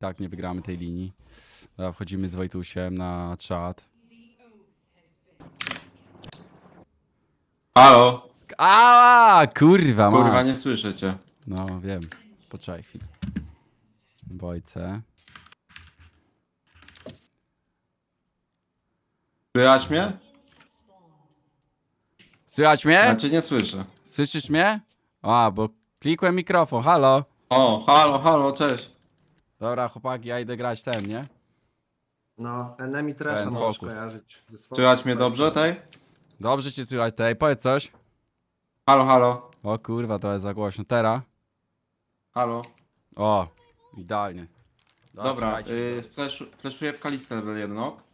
tak nie wygramy tej linii. Dobra, wchodzimy z Wojtusiem na czat. Halo? A, kurwa, ma. Kurwa, nie słyszę cię. No, wiem. Poczekaj chwilę. Wojce. Słychać mnie? Słychać mnie? Znaczy nie słyszę. Słyszysz mnie? A, bo klikłem mikrofon. Halo. O, halo, halo, cześć. Dobra, chłopaki, ja idę grać ten, nie? No, Enemy Trasha Ten możesz fokus. kojarzyć. ze Słychać mnie dobrze tej? Dobrze cię słychać tej, powiedz coś. Halo, halo, O kurwa, trochę za głośno. Teraz. halo. O, idealnie. Dobra, trzymajcie się. Y, flash, flashuję w Kalister jedno.